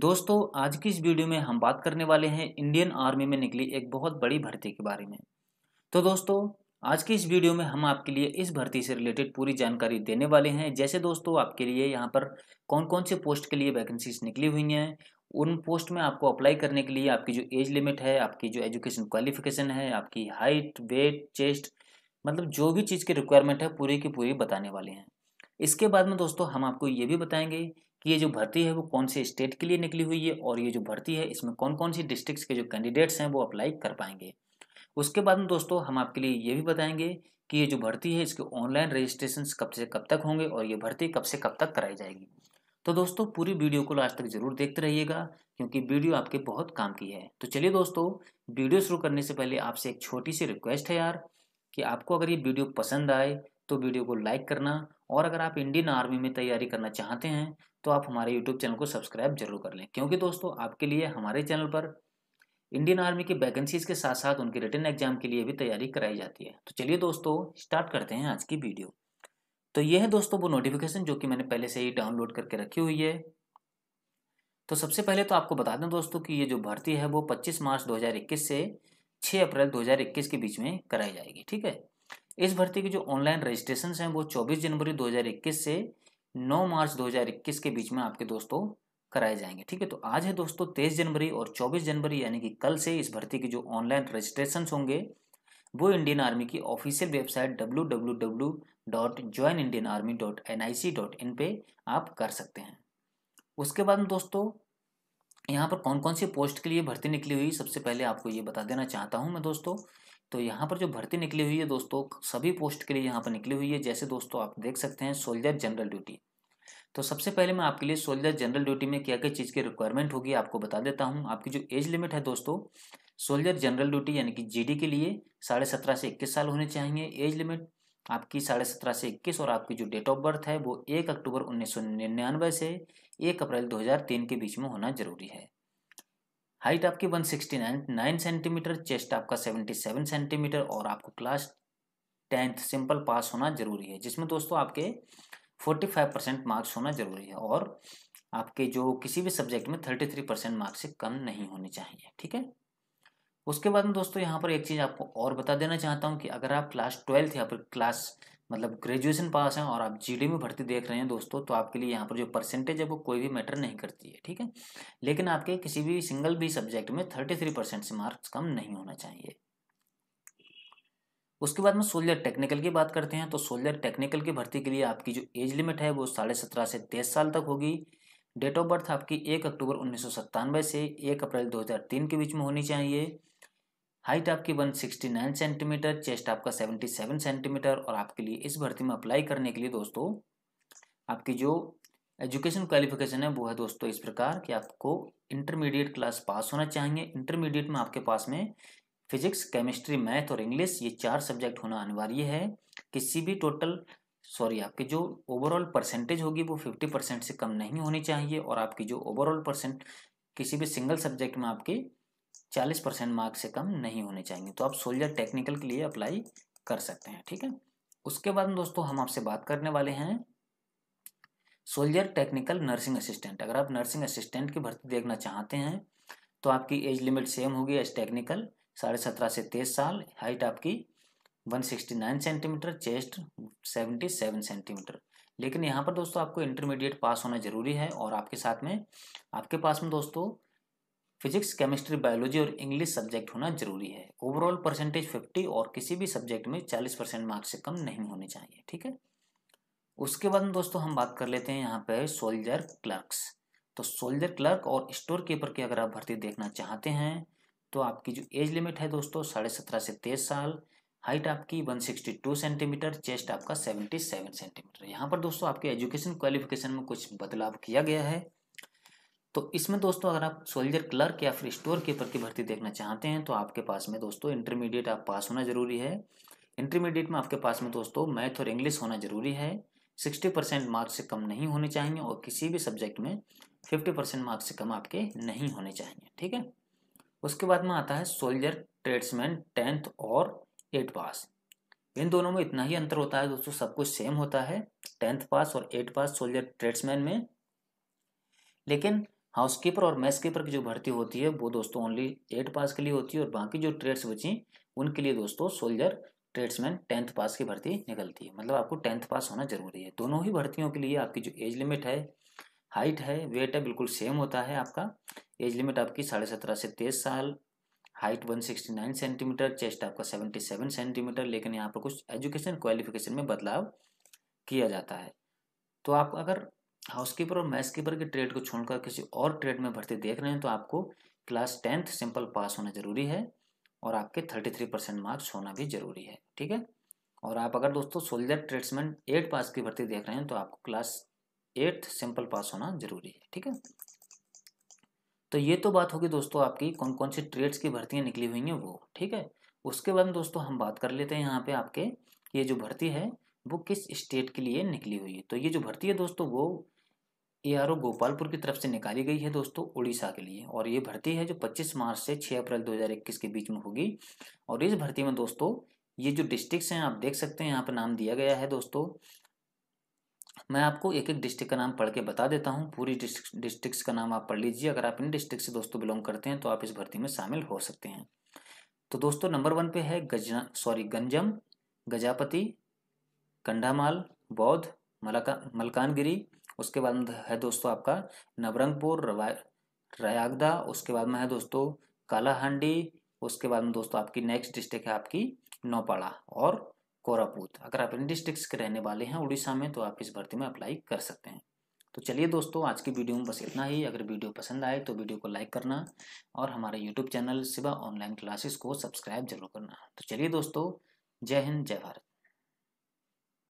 दोस्तों आज की इस वीडियो में हम बात करने वाले हैं इंडियन आर्मी में निकली एक बहुत बड़ी भर्ती के बारे में तो दोस्तों आज की इस वीडियो में हम आपके लिए इस भर्ती से रिलेटेड पूरी जानकारी देने वाले हैं जैसे दोस्तों आपके लिए यहाँ पर कौन कौन से पोस्ट के लिए वैकेंसीज निकली हुई हैं उन पोस्ट में आपको अप्लाई करने के लिए आपकी जो एज लिमिट है आपकी जो एजुकेशन क्वालिफिकेशन है आपकी हाइट वेट चेस्ट मतलब जो भी चीज़ की रिक्वायरमेंट है पूरी की पूरी बताने वाले हैं इसके बाद में दोस्तों हम आपको ये भी बताएंगे कि ये जो भर्ती है वो कौन से स्टेट के लिए निकली हुई है और ये जो भर्ती है इसमें कौन कौन सी डिस्ट्रिक्ट के जो कैंडिडेट्स हैं वो अप्लाई कर पाएंगे उसके बाद में दोस्तों हम आपके लिए ये भी बताएंगे कि ये जो भर्ती है इसके ऑनलाइन रजिस्ट्रेशन कब से कब तक होंगे और ये भर्ती कब से कब तक कराई जाएगी तो दोस्तों पूरी वीडियो को लास्ट तक जरूर देखते रहिएगा क्योंकि वीडियो आपके बहुत काम की है तो चलिए दोस्तों वीडियो शुरू करने से पहले आपसे एक छोटी सी रिक्वेस्ट है यार कि आपको अगर ये वीडियो पसंद आए तो वीडियो को लाइक करना और अगर आप इंडियन आर्मी में तैयारी करना चाहते हैं तो आप हमारे यूट्यूब चैनल को सब्सक्राइब जरूर कर लें क्योंकि दोस्तों आपके लिए हमारे चैनल पर इंडियन आर्मी की वैकेंसीज के साथ साथ उनके रिटर्न एग्जाम के लिए भी तैयारी कराई जाती है तो चलिए दोस्तों स्टार्ट करते हैं आज की वीडियो तो ये है दोस्तों वो नोटिफिकेशन जो कि मैंने पहले से ही डाउनलोड करके रखी हुई है तो सबसे पहले तो आपको बता दें दोस्तों कि ये जो भर्ती है वो 25 मार्च 2021 से 6 अप्रैल 2021 के बीच में कराई जाएगी ठीक है इस भर्ती की जो ऑनलाइन रजिस्ट्रेशन हैं वो 24 जनवरी 2021 से 9 मार्च 2021 के बीच में आपके दोस्तों कराए जाएंगे ठीक है तो आज है दोस्तों तेईस जनवरी और 24 जनवरी यानी कि कल से इस भर्ती की जो ऑनलाइन रजिस्ट्रेशन होंगे वो इंडियन आर्मी की ऑफिशियल वेबसाइट डब्ल्यू पे आप कर सकते हैं उसके बाद दोस्तों यहाँ पर कौन कौन सी पोस्ट के लिए भर्ती निकली हुई सबसे पहले आपको ये बता देना चाहता हूँ मैं दोस्तों तो यहाँ पर जो भर्ती निकली हुई है दोस्तों सभी पोस्ट के लिए यहाँ पर निकली हुई है जैसे दोस्तों आप देख सकते हैं सोल्जर जनरल ड्यूटी तो सबसे पहले मैं आपके लिए सोल्जर जनरल ड्यूटी में क्या क्या चीज़ की रिक्वायरमेंट होगी आपको बता देता हूँ आपकी जो एज लिमिट है दोस्तों सोल्जर जनरल ड्यूटी यानी कि जी के लिए साढ़े सत्रह से इक्कीस साल होने चाहिए एज लिमिट आपकी साढ़े सत्रह से इक्कीस और आपकी जो डेट ऑफ बर्थ है वो एक अक्टूबर उन्नीस सौ निन्यानवे से एक अप्रैल दो हज़ार तीन के बीच में होना जरूरी है हाइट आपकी 169 सेंटीमीटर चेस्ट आपका 77 सेंटीमीटर और आपको क्लास टेंथ सिंपल पास होना जरूरी है जिसमें दोस्तों आपके 45 परसेंट मार्क्स होना जरूरी है और आपके जो किसी भी सब्जेक्ट में 33 परसेंट मार्क्स से कम नहीं होने चाहिए ठीक है उसके बाद में दोस्तों यहाँ पर एक चीज़ आपको और बता देना चाहता हूँ कि अगर आप क्लास ट्वेल्थ या फिर क्लास मतलब ग्रेजुएशन पास हैं और आप जी में भर्ती देख रहे हैं दोस्तों तो आपके लिए यहाँ पर जो परसेंटेज है वो कोई भी मैटर नहीं करती है ठीक है लेकिन आपके किसी भी सिंगल भी सब्जेक्ट में थर्टी थ्री परसेंट से मार्क्स कम नहीं होना चाहिए उसके बाद में सोल्जर टेक्निकल की बात करते हैं तो सोल्जर टेक्निकल की भर्ती के लिए आपकी जो एज लिमिट है वो साढ़े सत्रह से तेईस साल तक होगी डेट ऑफ बर्थ आपकी एक अक्टूबर उन्नीस से एक अप्रैल 2003 के बीच में होनी चाहिए हाइट आपकी 169 सेंटीमीटर चेस्ट आपका 77 सेंटीमीटर और आपके लिए इस भर्ती में अप्लाई करने के लिए दोस्तों आपकी जो एजुकेशन क्वालिफिकेशन है वो है दोस्तों इस प्रकार कि आपको इंटरमीडिएट क्लास पास होना चाहिए इंटरमीडिएट में आपके पास में फिजिक्स केमिस्ट्री मैथ और इंग्लिश ये चार सब्जेक्ट होना अनिवार्य है किसी भी टोटल सॉरी आपकी जो ओवरऑल परसेंटेज होगी वो फिफ्टी परसेंट से कम नहीं होनी चाहिए और आपकी जो ओवरऑल परसेंट किसी भी सिंगल सब्जेक्ट में आपकी चालीस परसेंट मार्क्स से कम नहीं होने चाहिए तो आप सोल्जर टेक्निकल के लिए अप्लाई कर सकते हैं ठीक है उसके बाद दोस्तों हम आपसे बात करने वाले हैं सोल्जर टेक्निकल नर्सिंग असिस्टेंट अगर आप नर्सिंग असिस्टेंट की भर्ती देखना चाहते हैं तो आपकी एज लिमिट सेम होगी एज टेक्निकल साढ़े सत्रह से तेईस साल हाइट आपकी one sixty nine centimeter chest seventy seven centimeter लेकिन यहाँ पर दोस्तों आपको इंटरमीडिएट पास होना ज़रूरी है और आपके साथ में आपके पास में दोस्तों फिजिक्स केमिस्ट्री बायोलॉजी और इंग्लिश सब्जेक्ट होना जरूरी है ओवरऑल परसेंटेज 50 और किसी भी सब्जेक्ट में 40 परसेंट मार्क्स से कम नहीं होने चाहिए ठीक है उसके बाद दोस्तों हम बात कर लेते हैं यहाँ पे सोल्जर क्लर्क्स तो सोल्जर क्लर्क और स्टोर कीपर की अगर आप भर्ती देखना चाहते हैं तो आपकी जो एज लिमिट है दोस्तों साढ़े सत्रह से तेईस साल हाइट आपकी 162 सेंटीमीटर चेस्ट आपका 77 सेंटीमीटर यहाँ पर दोस्तों आपके एजुकेशन क्वालिफिकेशन में कुछ बदलाव किया गया है तो इसमें दोस्तों अगर आप सोल्जर क्लर्क या फिर स्टोर कीपर की भर्ती देखना चाहते हैं तो आपके पास में दोस्तों इंटरमीडिएट आप पास होना ज़रूरी है इंटरमीडिएट में आपके पास में दोस्तों मैथ और इंग्लिश होना ज़रूरी है सिक्सटी परसेंट मार्क्स से कम नहीं होने चाहिए और किसी भी सब्जेक्ट में फिफ्टी परसेंट मार्क्स से कम आपके नहीं होने चाहिए ठीक है उसके बाद में आता है सोल्जर ट्रेड्समैन टेंथ और एट पास इन दोनों में इतना ही अंतर होता है दोस्तों सब कुछ सेम होता है टेंथ पास और एट पास सोल्जर ट्रेड्समैन में लेकिन हाउस कीपर और मैस कीपर की जो भर्ती होती है वो दोस्तों ओनली एट पास के लिए होती है और बाकी जो ट्रेड्स बची उनके लिए दोस्तों सोल्जर ट्रेड्समैन टेंथ पास की भर्ती निकलती है मतलब आपको टेंथ पास होना जरूरी है दोनों ही भर्तियों के लिए आपकी जो एज लिमिट है हाइट है वेट है बिल्कुल सेम होता है आपका एज लिमिट आपकी साढ़े सत्रह से तेईस साल हाइट 169 सेंटीमीटर चेस्ट आपका 77 सेंटीमीटर लेकिन यहाँ पर कुछ एजुकेशन क्वालिफिकेशन में बदलाव किया जाता है तो आप अगर हाउसकीपर और कीपर के ट्रेड को छोड़कर किसी और ट्रेड में भर्ती देख रहे हैं तो आपको क्लास टेंथ सिंपल पास होना ज़रूरी है और आपके थर्टी थ्री परसेंट मार्क्स होना भी ज़रूरी है ठीक है और आप अगर दोस्तों सोल्जर ट्रेड्समैन एट पास की भर्ती देख रहे हैं तो आपको क्लास एट्थ सिंपल पास होना ज़रूरी है ठीक है तो ये तो बात होगी दोस्तों आपकी कौन कौन सी ट्रेड्स की भर्तियाँ निकली हुई हैं वो ठीक है उसके बाद दोस्तों हम बात कर लेते हैं यहाँ पे आपके ये जो भर्ती है वो किस स्टेट के लिए निकली हुई है तो ये जो भर्ती है दोस्तों वो एआरओ गोपालपुर की तरफ से निकाली गई है दोस्तों उड़ीसा के लिए और ये भर्ती है जो 25 मार्च से 6 अप्रैल 2021 के बीच में होगी और इस भर्ती में दोस्तों ये जो डिस्ट्रिक्ट हैं आप देख सकते हैं यहाँ पर नाम दिया गया है दोस्तों मैं आपको एक एक डिस्ट्रिक्ट का नाम पढ़ के बता देता हूँ पूरी डिस्ट्रिक्ट का नाम आप पढ़ लीजिए अगर आप इन डिस्ट्रिक्ट से दोस्तों बिलोंग करते हैं तो आप इस भर्ती में शामिल हो सकते हैं तो दोस्तों नंबर वन पे है गजना सॉरी गंजम गजापति कंडामाल बौद्ध मलका मलकानगिरी उसके बाद में है दोस्तों आपका नवरंगपुर रयागदा उसके बाद में है दोस्तों कालाहांडी उसके बाद में दोस्तों आपकी नेक्स्ट डिस्ट्रिक्ट है आपकी नौपाड़ा और कोरापूत अगर आप इन डिस्ट्रिक्ट के रहने वाले हैं उड़ीसा में तो आप इस भर्ती में अप्लाई कर सकते हैं तो चलिए दोस्तों आज की वीडियो में बस इतना ही अगर वीडियो पसंद आए तो वीडियो को लाइक करना और हमारे YouTube channel Shiva online classes को सब्सक्राइब जरूर करना तो चलिए दोस्तों जय हिंद जय भारत